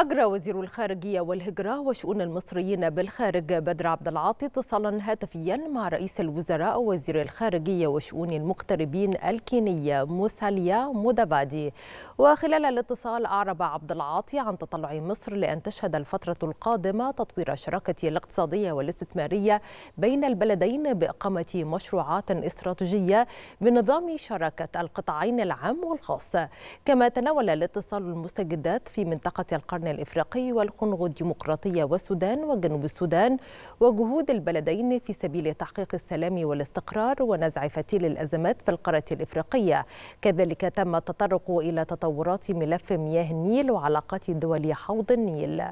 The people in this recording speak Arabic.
أجرى وزير الخارجية والهجرة وشؤون المصريين بالخارج بدر عبد العاطي اتصالا هاتفيا مع رئيس الوزراء وزير الخارجية وشؤون المغتربين الكينية موساليا مودابادي وخلال الاتصال أعرب عبد العاطي عن تطلع مصر لأن تشهد الفترة القادمة تطوير الشراكة الاقتصادية والاستثمارية بين البلدين بإقامة مشروعات استراتيجية بنظام شراكة القطاعين العام والخاص كما تناول الاتصال المستجدات في منطقة القرن القرن الإفريقي والكونغو الديمقراطية والسودان وجنوب السودان وجهود البلدين في سبيل تحقيق السلام والاستقرار ونزع فتيل الأزمات في القارة الإفريقية كذلك تم التطرق إلى تطورات ملف مياه النيل وعلاقات دول حوض النيل